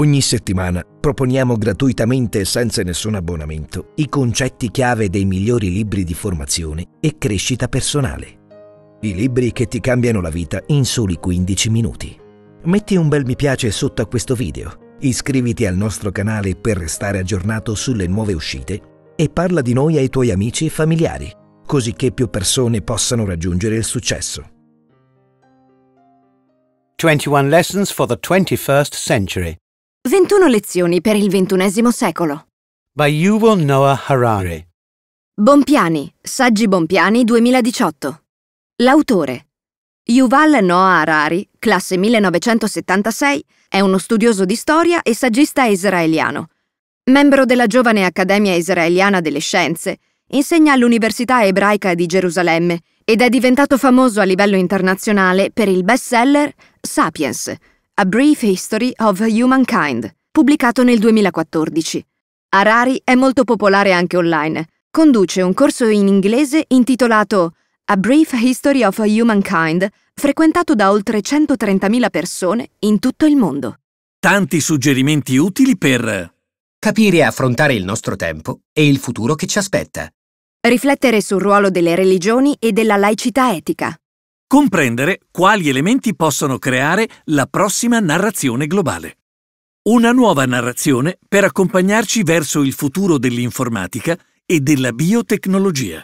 Ogni settimana proponiamo gratuitamente e senza nessun abbonamento i concetti chiave dei migliori libri di formazione e crescita personale. I libri che ti cambiano la vita in soli 15 minuti. Metti un bel mi piace sotto a questo video, iscriviti al nostro canale per restare aggiornato sulle nuove uscite e parla di noi ai tuoi amici e familiari, così che più persone possano raggiungere il successo. 21 Lessons for the 21st Century 21 lezioni per il XXI secolo. By Yuval Noah Harari. Bompiani, Saggi Bompiani 2018. L'autore. Yuval Noah Harari, classe 1976, è uno studioso di storia e saggista israeliano. Membro della giovane Accademia israeliana delle scienze, insegna all'Università ebraica di Gerusalemme ed è diventato famoso a livello internazionale per il bestseller Sapiens a Brief History of Humankind, pubblicato nel 2014. Harari è molto popolare anche online. Conduce un corso in inglese intitolato A Brief History of Humankind, frequentato da oltre 130.000 persone in tutto il mondo. Tanti suggerimenti utili per capire e affrontare il nostro tempo e il futuro che ci aspetta. Riflettere sul ruolo delle religioni e della laicità etica comprendere quali elementi possono creare la prossima narrazione globale. Una nuova narrazione per accompagnarci verso il futuro dell'informatica e della biotecnologia.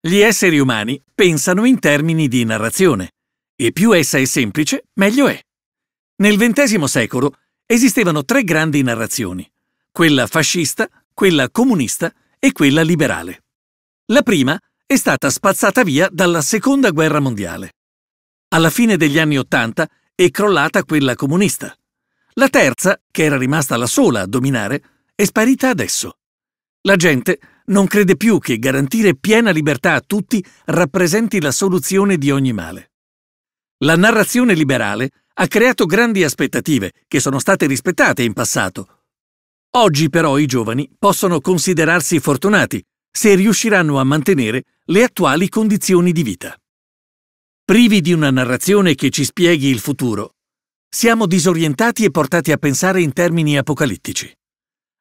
Gli esseri umani pensano in termini di narrazione e più essa è semplice, meglio è. Nel XX secolo esistevano tre grandi narrazioni, quella fascista, quella comunista e quella liberale. La prima è stata spazzata via dalla Seconda Guerra Mondiale alla fine degli anni Ottanta è crollata quella comunista. La terza, che era rimasta la sola a dominare, è sparita adesso. La gente non crede più che garantire piena libertà a tutti rappresenti la soluzione di ogni male. La narrazione liberale ha creato grandi aspettative che sono state rispettate in passato. Oggi però i giovani possono considerarsi fortunati se riusciranno a mantenere le attuali condizioni di vita. Privi di una narrazione che ci spieghi il futuro, siamo disorientati e portati a pensare in termini apocalittici.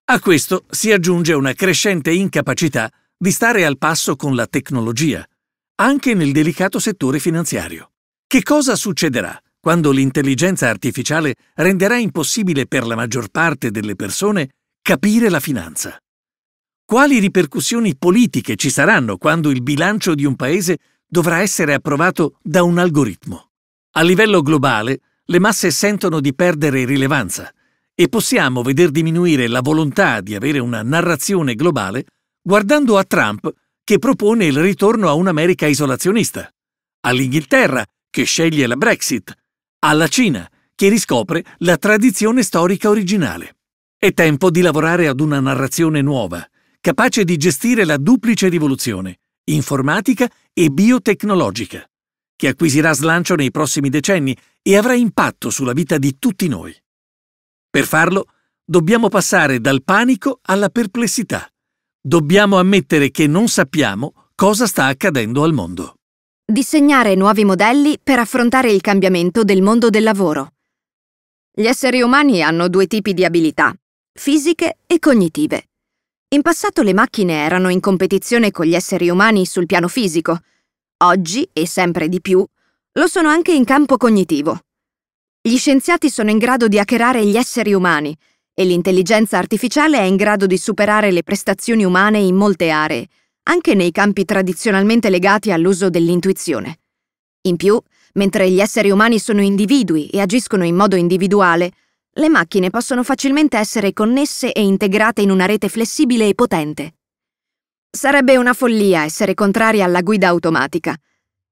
A questo si aggiunge una crescente incapacità di stare al passo con la tecnologia, anche nel delicato settore finanziario. Che cosa succederà quando l'intelligenza artificiale renderà impossibile per la maggior parte delle persone capire la finanza? Quali ripercussioni politiche ci saranno quando il bilancio di un paese dovrà essere approvato da un algoritmo. A livello globale, le masse sentono di perdere rilevanza e possiamo veder diminuire la volontà di avere una narrazione globale guardando a Trump che propone il ritorno a un'America isolazionista, all'Inghilterra che sceglie la Brexit, alla Cina che riscopre la tradizione storica originale. È tempo di lavorare ad una narrazione nuova, capace di gestire la duplice rivoluzione, informatica e biotecnologica, che acquisirà slancio nei prossimi decenni e avrà impatto sulla vita di tutti noi. Per farlo, dobbiamo passare dal panico alla perplessità. Dobbiamo ammettere che non sappiamo cosa sta accadendo al mondo. Disegnare nuovi modelli per affrontare il cambiamento del mondo del lavoro. Gli esseri umani hanno due tipi di abilità, fisiche e cognitive. In passato le macchine erano in competizione con gli esseri umani sul piano fisico. Oggi, e sempre di più, lo sono anche in campo cognitivo. Gli scienziati sono in grado di hackerare gli esseri umani e l'intelligenza artificiale è in grado di superare le prestazioni umane in molte aree, anche nei campi tradizionalmente legati all'uso dell'intuizione. In più, mentre gli esseri umani sono individui e agiscono in modo individuale, le macchine possono facilmente essere connesse e integrate in una rete flessibile e potente. Sarebbe una follia essere contrari alla guida automatica.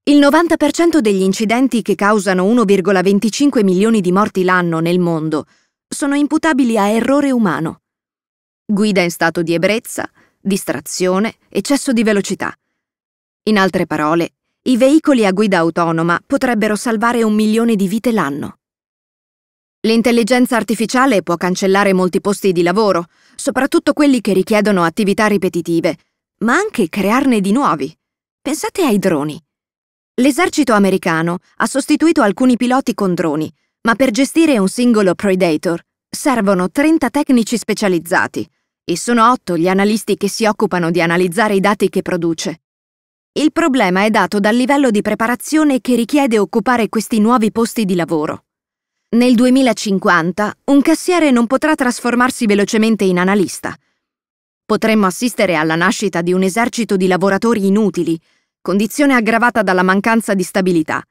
Il 90% degli incidenti che causano 1,25 milioni di morti l'anno nel mondo sono imputabili a errore umano. Guida in stato di ebbrezza, distrazione, eccesso di velocità. In altre parole, i veicoli a guida autonoma potrebbero salvare un milione di vite l'anno. L'intelligenza artificiale può cancellare molti posti di lavoro, soprattutto quelli che richiedono attività ripetitive, ma anche crearne di nuovi. Pensate ai droni. L'esercito americano ha sostituito alcuni piloti con droni, ma per gestire un singolo Predator servono 30 tecnici specializzati e sono 8 gli analisti che si occupano di analizzare i dati che produce. Il problema è dato dal livello di preparazione che richiede occupare questi nuovi posti di lavoro. Nel 2050 un cassiere non potrà trasformarsi velocemente in analista. Potremmo assistere alla nascita di un esercito di lavoratori inutili, condizione aggravata dalla mancanza di stabilità.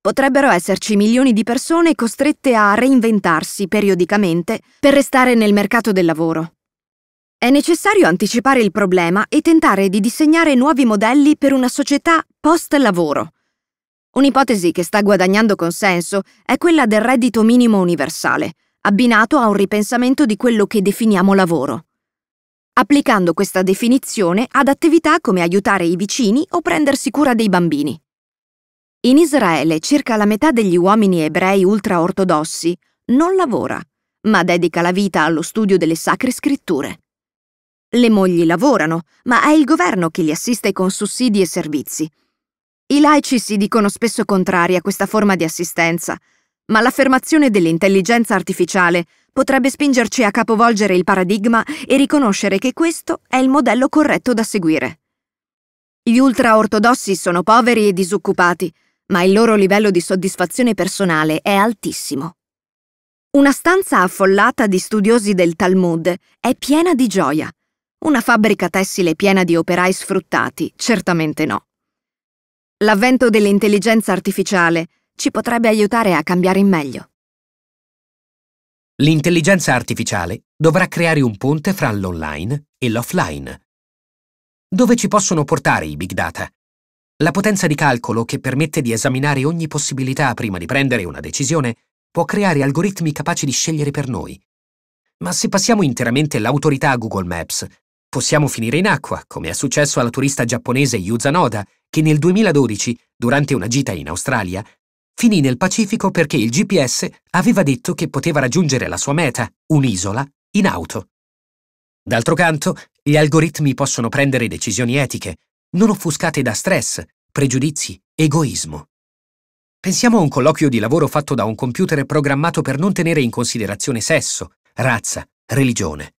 Potrebbero esserci milioni di persone costrette a reinventarsi periodicamente per restare nel mercato del lavoro. È necessario anticipare il problema e tentare di disegnare nuovi modelli per una società post-lavoro. Un'ipotesi che sta guadagnando consenso è quella del reddito minimo universale, abbinato a un ripensamento di quello che definiamo lavoro. Applicando questa definizione ad attività come aiutare i vicini o prendersi cura dei bambini. In Israele circa la metà degli uomini ebrei ultraortodossi non lavora, ma dedica la vita allo studio delle sacre scritture. Le mogli lavorano, ma è il governo che li assiste con sussidi e servizi, i laici si dicono spesso contrari a questa forma di assistenza, ma l'affermazione dell'intelligenza artificiale potrebbe spingerci a capovolgere il paradigma e riconoscere che questo è il modello corretto da seguire. Gli ultraortodossi sono poveri e disoccupati, ma il loro livello di soddisfazione personale è altissimo. Una stanza affollata di studiosi del Talmud è piena di gioia. Una fabbrica tessile piena di operai sfruttati, certamente no. L'avvento dell'intelligenza artificiale ci potrebbe aiutare a cambiare in meglio. L'intelligenza artificiale dovrà creare un ponte fra l'online e l'offline. Dove ci possono portare i big data? La potenza di calcolo che permette di esaminare ogni possibilità prima di prendere una decisione può creare algoritmi capaci di scegliere per noi. Ma se passiamo interamente l'autorità a Google Maps, Possiamo finire in acqua, come è successo alla turista giapponese Yuza Noda, che nel 2012, durante una gita in Australia, finì nel Pacifico perché il GPS aveva detto che poteva raggiungere la sua meta, un'isola, in auto. D'altro canto, gli algoritmi possono prendere decisioni etiche, non offuscate da stress, pregiudizi, egoismo. Pensiamo a un colloquio di lavoro fatto da un computer programmato per non tenere in considerazione sesso, razza, religione.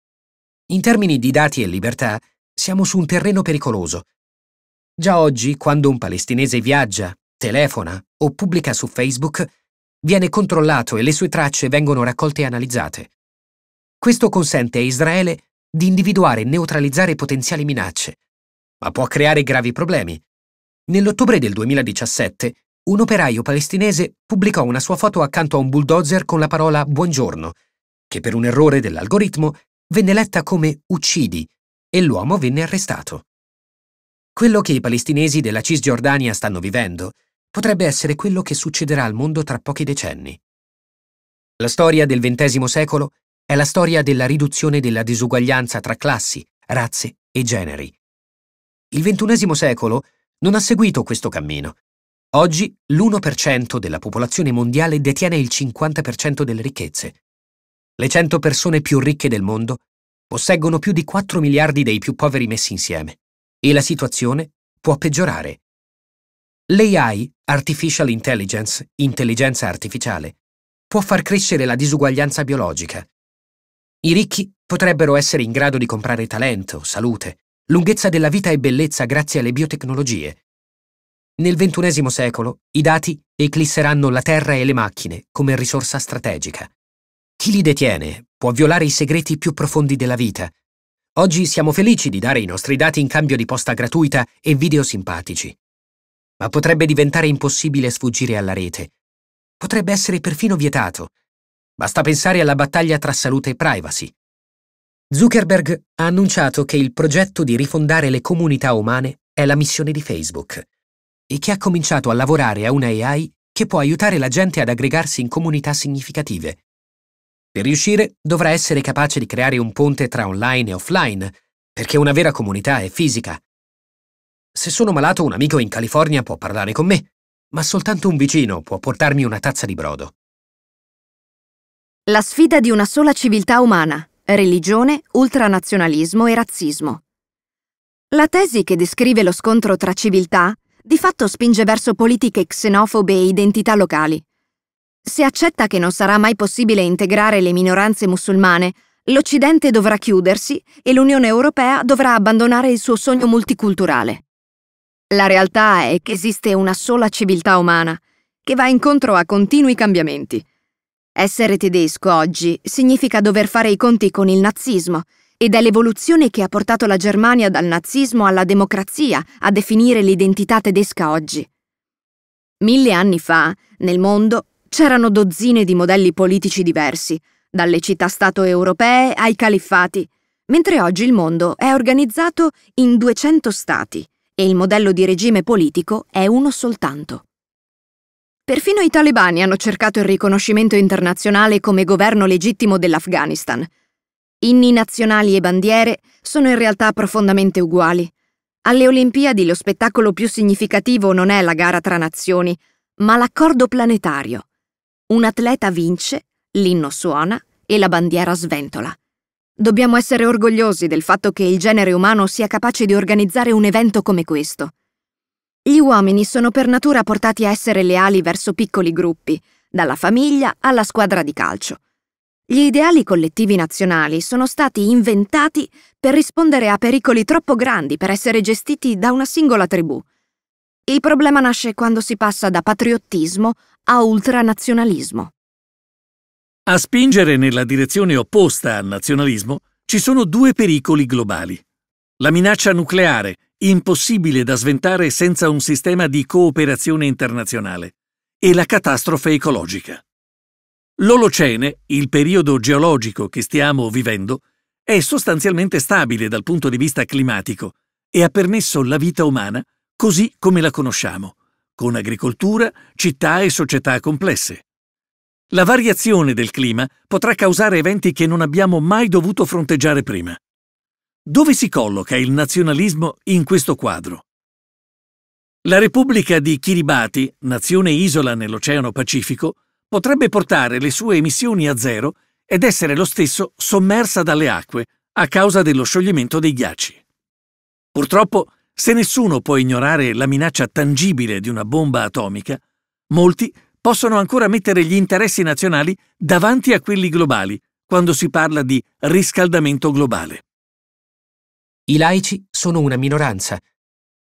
In termini di dati e libertà, siamo su un terreno pericoloso. Già oggi, quando un palestinese viaggia, telefona o pubblica su Facebook, viene controllato e le sue tracce vengono raccolte e analizzate. Questo consente a Israele di individuare e neutralizzare potenziali minacce, ma può creare gravi problemi. Nell'ottobre del 2017, un operaio palestinese pubblicò una sua foto accanto a un bulldozer con la parola Buongiorno, che per un errore dell'algoritmo venne letta come uccidi e l'uomo venne arrestato. Quello che i palestinesi della Cisgiordania stanno vivendo potrebbe essere quello che succederà al mondo tra pochi decenni. La storia del XX secolo è la storia della riduzione della disuguaglianza tra classi, razze e generi. Il XXI secolo non ha seguito questo cammino. Oggi l'1% della popolazione mondiale detiene il 50% delle ricchezze. Le 100 persone più ricche del mondo posseggono più di 4 miliardi dei più poveri messi insieme e la situazione può peggiorare. L'AI, Artificial Intelligence, intelligenza artificiale, può far crescere la disuguaglianza biologica. I ricchi potrebbero essere in grado di comprare talento, salute, lunghezza della vita e bellezza grazie alle biotecnologie. Nel XXI secolo i dati eclisseranno la terra e le macchine come risorsa strategica. Chi li detiene può violare i segreti più profondi della vita. Oggi siamo felici di dare i nostri dati in cambio di posta gratuita e video simpatici. Ma potrebbe diventare impossibile sfuggire alla rete. Potrebbe essere perfino vietato. Basta pensare alla battaglia tra salute e privacy. Zuckerberg ha annunciato che il progetto di rifondare le comunità umane è la missione di Facebook e che ha cominciato a lavorare a una AI che può aiutare la gente ad aggregarsi in comunità significative. Per riuscire dovrà essere capace di creare un ponte tra online e offline, perché una vera comunità è fisica. Se sono malato un amico in California può parlare con me, ma soltanto un vicino può portarmi una tazza di brodo. La sfida di una sola civiltà umana, religione, ultranazionalismo e razzismo. La tesi che descrive lo scontro tra civiltà di fatto spinge verso politiche xenofobe e identità locali, se accetta che non sarà mai possibile integrare le minoranze musulmane, l'Occidente dovrà chiudersi e l'Unione Europea dovrà abbandonare il suo sogno multiculturale. La realtà è che esiste una sola civiltà umana, che va incontro a continui cambiamenti. Essere tedesco oggi significa dover fare i conti con il nazismo ed è l'evoluzione che ha portato la Germania dal nazismo alla democrazia a definire l'identità tedesca oggi. Mille anni fa, nel mondo, C'erano dozzine di modelli politici diversi, dalle città-stato europee ai califfati, mentre oggi il mondo è organizzato in 200 stati e il modello di regime politico è uno soltanto. Perfino i talebani hanno cercato il riconoscimento internazionale come governo legittimo dell'Afghanistan. Inni nazionali e bandiere sono in realtà profondamente uguali. Alle Olimpiadi lo spettacolo più significativo non è la gara tra nazioni, ma l'accordo planetario, un atleta vince, l'inno suona e la bandiera sventola. Dobbiamo essere orgogliosi del fatto che il genere umano sia capace di organizzare un evento come questo. Gli uomini sono per natura portati a essere leali verso piccoli gruppi, dalla famiglia alla squadra di calcio. Gli ideali collettivi nazionali sono stati inventati per rispondere a pericoli troppo grandi per essere gestiti da una singola tribù. Il problema nasce quando si passa da patriottismo a ultranazionalismo. A spingere nella direzione opposta al nazionalismo ci sono due pericoli globali. La minaccia nucleare, impossibile da sventare senza un sistema di cooperazione internazionale, e la catastrofe ecologica. L'Olocene, il periodo geologico che stiamo vivendo, è sostanzialmente stabile dal punto di vista climatico e ha permesso la vita umana così come la conosciamo, con agricoltura, città e società complesse. La variazione del clima potrà causare eventi che non abbiamo mai dovuto fronteggiare prima. Dove si colloca il nazionalismo in questo quadro? La Repubblica di Kiribati, nazione isola nell'Oceano Pacifico, potrebbe portare le sue emissioni a zero ed essere lo stesso sommersa dalle acque a causa dello scioglimento dei ghiacci. Purtroppo se nessuno può ignorare la minaccia tangibile di una bomba atomica, molti possono ancora mettere gli interessi nazionali davanti a quelli globali quando si parla di riscaldamento globale. I laici sono una minoranza.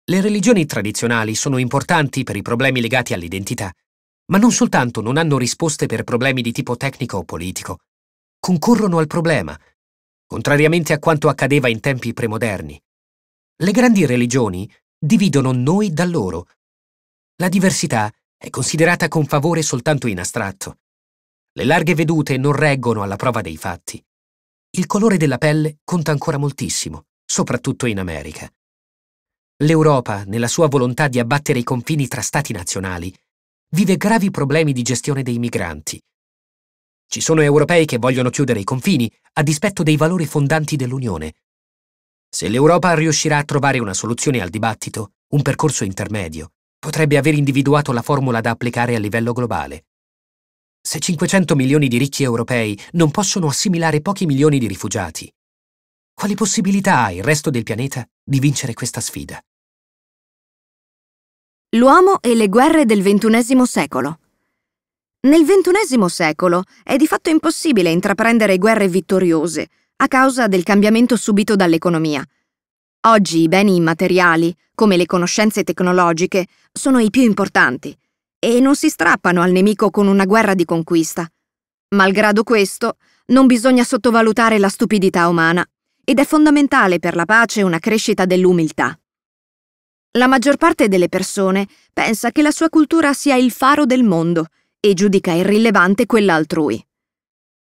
Le religioni tradizionali sono importanti per i problemi legati all'identità, ma non soltanto non hanno risposte per problemi di tipo tecnico o politico, concorrono al problema, contrariamente a quanto accadeva in tempi premoderni. Le grandi religioni dividono noi da loro. La diversità è considerata con favore soltanto in astratto. Le larghe vedute non reggono alla prova dei fatti. Il colore della pelle conta ancora moltissimo, soprattutto in America. L'Europa, nella sua volontà di abbattere i confini tra stati nazionali, vive gravi problemi di gestione dei migranti. Ci sono europei che vogliono chiudere i confini a dispetto dei valori fondanti dell'Unione, se l'Europa riuscirà a trovare una soluzione al dibattito, un percorso intermedio, potrebbe aver individuato la formula da applicare a livello globale. Se 500 milioni di ricchi europei non possono assimilare pochi milioni di rifugiati, quali possibilità ha il resto del pianeta di vincere questa sfida? L'uomo e le guerre del XXI secolo. Nel XXI secolo è di fatto impossibile intraprendere guerre vittoriose, a causa del cambiamento subito dall'economia. Oggi i beni immateriali, come le conoscenze tecnologiche, sono i più importanti e non si strappano al nemico con una guerra di conquista. Malgrado questo, non bisogna sottovalutare la stupidità umana ed è fondamentale per la pace una crescita dell'umiltà. La maggior parte delle persone pensa che la sua cultura sia il faro del mondo e giudica irrilevante quella altrui.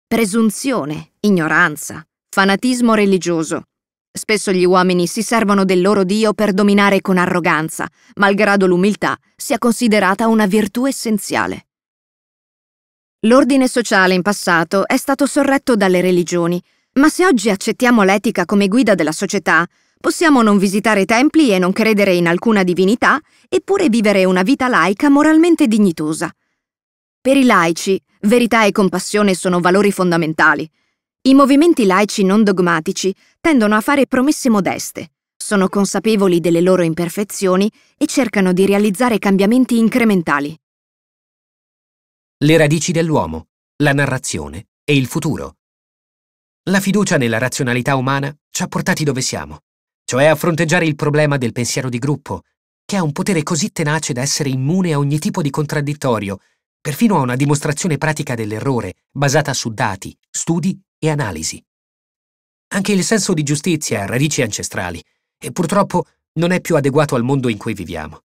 Presunzione ignoranza, fanatismo religioso. Spesso gli uomini si servono del loro Dio per dominare con arroganza, malgrado l'umiltà sia considerata una virtù essenziale. L'ordine sociale in passato è stato sorretto dalle religioni, ma se oggi accettiamo l'etica come guida della società, possiamo non visitare templi e non credere in alcuna divinità, eppure vivere una vita laica moralmente dignitosa. Per i laici, verità e compassione sono valori fondamentali, i movimenti laici non dogmatici tendono a fare promesse modeste, sono consapevoli delle loro imperfezioni e cercano di realizzare cambiamenti incrementali. Le radici dell'uomo, la narrazione e il futuro. La fiducia nella razionalità umana ci ha portati dove siamo, cioè a fronteggiare il problema del pensiero di gruppo, che ha un potere così tenace da essere immune a ogni tipo di contraddittorio, perfino a una dimostrazione pratica dell'errore basata su dati, studi e analisi. Anche il senso di giustizia ha radici ancestrali e purtroppo non è più adeguato al mondo in cui viviamo.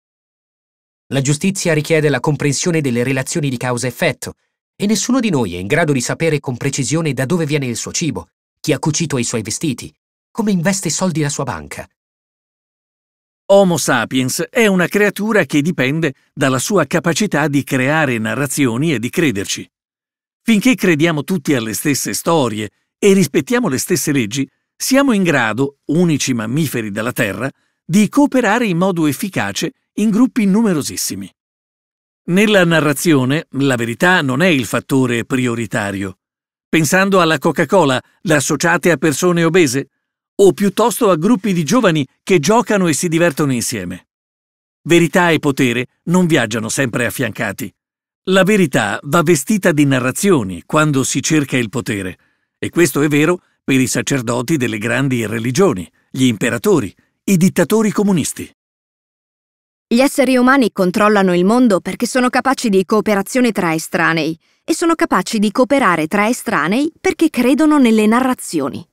La giustizia richiede la comprensione delle relazioni di causa-effetto e nessuno di noi è in grado di sapere con precisione da dove viene il suo cibo, chi ha cucito i suoi vestiti, come investe i soldi la sua banca. Homo sapiens è una creatura che dipende dalla sua capacità di creare narrazioni e di crederci. Finché crediamo tutti alle stesse storie e rispettiamo le stesse leggi, siamo in grado, unici mammiferi della Terra, di cooperare in modo efficace in gruppi numerosissimi. Nella narrazione la verità non è il fattore prioritario. Pensando alla Coca-Cola, l'associate a persone obese? O piuttosto a gruppi di giovani che giocano e si divertono insieme? Verità e potere non viaggiano sempre affiancati. La verità va vestita di narrazioni quando si cerca il potere, e questo è vero per i sacerdoti delle grandi religioni, gli imperatori, i dittatori comunisti. Gli esseri umani controllano il mondo perché sono capaci di cooperazione tra estranei e sono capaci di cooperare tra estranei perché credono nelle narrazioni.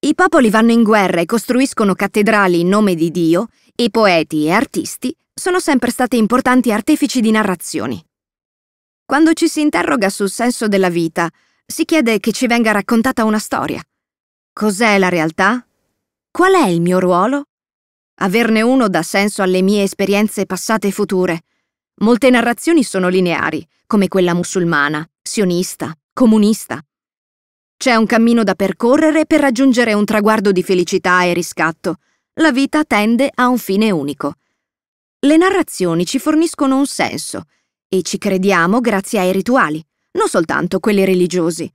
I popoli vanno in guerra e costruiscono cattedrali in nome di Dio e poeti e artisti sono sempre stati importanti artefici di narrazioni. Quando ci si interroga sul senso della vita, si chiede che ci venga raccontata una storia. Cos'è la realtà? Qual è il mio ruolo? Averne uno dà senso alle mie esperienze passate e future. Molte narrazioni sono lineari, come quella musulmana, sionista, comunista. C'è un cammino da percorrere per raggiungere un traguardo di felicità e riscatto. La vita tende a un fine unico. Le narrazioni ci forniscono un senso, e ci crediamo grazie ai rituali, non soltanto quelli religiosi.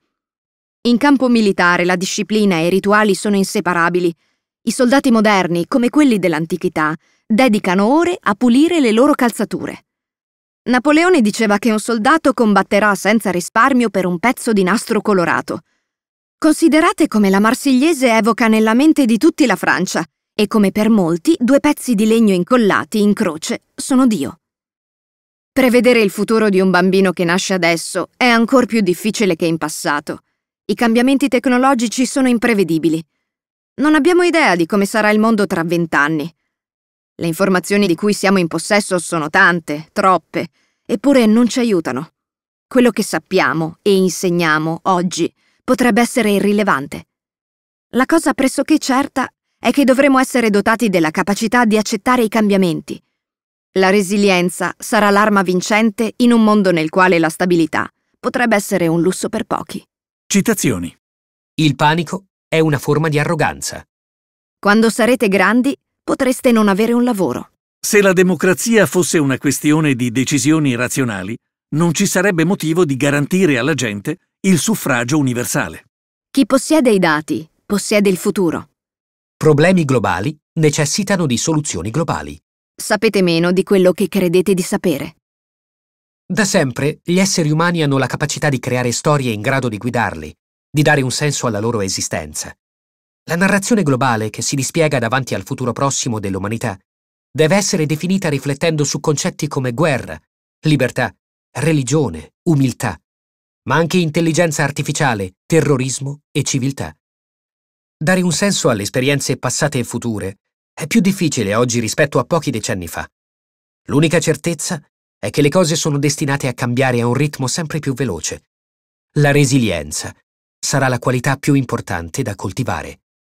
In campo militare la disciplina e i rituali sono inseparabili. I soldati moderni, come quelli dell'antichità, dedicano ore a pulire le loro calzature. Napoleone diceva che un soldato combatterà senza risparmio per un pezzo di nastro colorato. Considerate come la marsigliese evoca nella mente di tutti la Francia e come per molti due pezzi di legno incollati in croce sono Dio. Prevedere il futuro di un bambino che nasce adesso è ancora più difficile che in passato. I cambiamenti tecnologici sono imprevedibili. Non abbiamo idea di come sarà il mondo tra vent'anni. Le informazioni di cui siamo in possesso sono tante, troppe, eppure non ci aiutano. Quello che sappiamo e insegniamo oggi potrebbe essere irrilevante. La cosa pressoché certa è che dovremo essere dotati della capacità di accettare i cambiamenti, la resilienza sarà l'arma vincente in un mondo nel quale la stabilità potrebbe essere un lusso per pochi. Citazioni. Il panico è una forma di arroganza. Quando sarete grandi potreste non avere un lavoro. Se la democrazia fosse una questione di decisioni razionali, non ci sarebbe motivo di garantire alla gente il suffragio universale. Chi possiede i dati possiede il futuro. Problemi globali necessitano di soluzioni globali. Sapete meno di quello che credete di sapere. Da sempre gli esseri umani hanno la capacità di creare storie in grado di guidarli, di dare un senso alla loro esistenza. La narrazione globale che si dispiega davanti al futuro prossimo dell'umanità deve essere definita riflettendo su concetti come guerra, libertà, religione, umiltà, ma anche intelligenza artificiale, terrorismo e civiltà. Dare un senso alle esperienze passate e future è più difficile oggi rispetto a pochi decenni fa. L'unica certezza è che le cose sono destinate a cambiare a un ritmo sempre più veloce. La resilienza sarà la qualità più importante da coltivare.